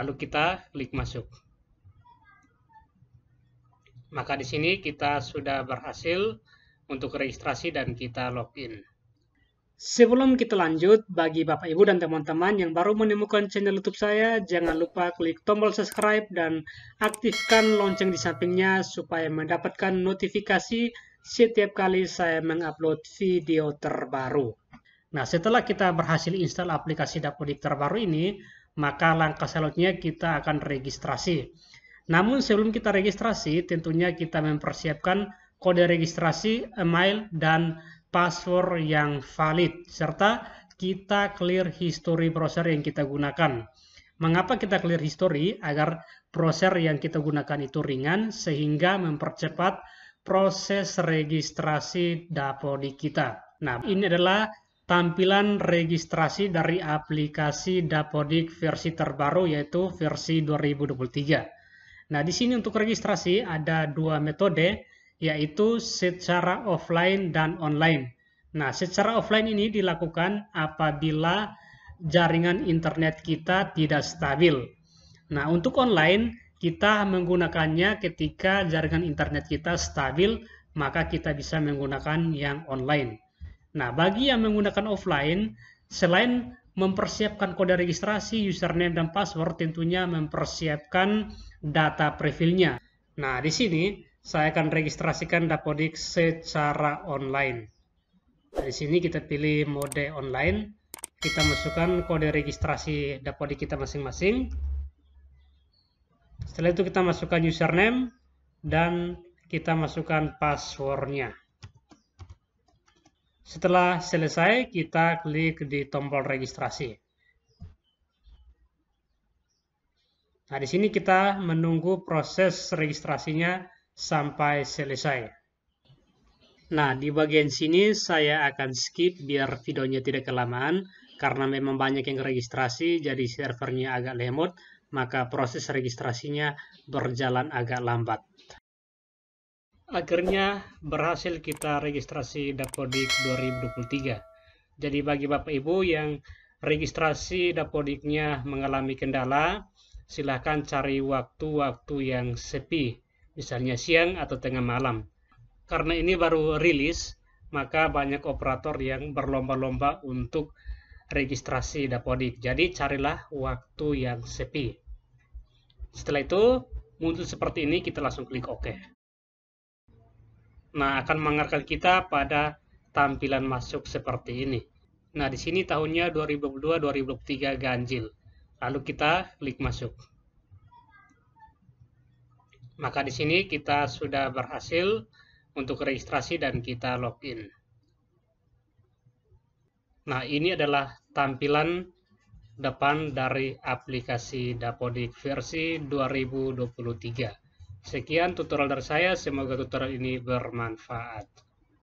lalu kita klik masuk. Maka di sini kita sudah berhasil untuk registrasi dan kita login. Sebelum kita lanjut, bagi Bapak Ibu dan teman-teman yang baru menemukan channel YouTube saya, jangan lupa klik tombol subscribe dan aktifkan lonceng di sampingnya supaya mendapatkan notifikasi setiap kali saya mengupload video terbaru. Nah, setelah kita berhasil install aplikasi Dapodik terbaru ini, maka langkah selanjutnya kita akan registrasi. Namun sebelum kita registrasi, tentunya kita mempersiapkan kode registrasi, email, dan password yang valid, serta kita clear history browser yang kita gunakan. Mengapa kita clear history? Agar browser yang kita gunakan itu ringan, sehingga mempercepat proses registrasi dapodik kita. Nah, ini adalah tampilan registrasi dari aplikasi Dapodik versi terbaru yaitu versi 2023. Nah, di sini untuk registrasi ada dua metode yaitu secara offline dan online. Nah, secara offline ini dilakukan apabila jaringan internet kita tidak stabil. Nah, untuk online kita menggunakannya ketika jaringan internet kita stabil, maka kita bisa menggunakan yang online. Nah, bagi yang menggunakan offline, selain mempersiapkan kode registrasi, username, dan password, tentunya mempersiapkan data profilnya. Nah, di sini saya akan registrasikan Dapodik secara online. Nah, di sini kita pilih mode online, kita masukkan kode registrasi Dapodik kita masing-masing. Setelah itu kita masukkan username dan kita masukkan passwordnya. Setelah selesai, kita klik di tombol registrasi. Nah, di sini kita menunggu proses registrasinya sampai selesai. Nah, di bagian sini saya akan skip biar videonya tidak kelamaan, karena memang banyak yang registrasi, jadi servernya agak lemot, maka proses registrasinya berjalan agak lambat akhirnya berhasil kita registrasi Dapodik 2023. Jadi bagi Bapak Ibu yang registrasi Dapodiknya mengalami kendala, silahkan cari waktu-waktu yang sepi, misalnya siang atau tengah malam. Karena ini baru rilis, maka banyak operator yang berlomba-lomba untuk registrasi Dapodik. Jadi carilah waktu yang sepi. Setelah itu, muncul seperti ini, kita langsung klik OK. Nah, akan mengarahkan kita pada tampilan masuk seperti ini. Nah, di sini tahunnya 2022-2023 ganjil. Lalu kita klik masuk. Maka di sini kita sudah berhasil untuk registrasi dan kita login. Nah, ini adalah tampilan depan dari aplikasi Dapodik versi 2023. Sekian tutorial dari saya, semoga tutorial ini bermanfaat.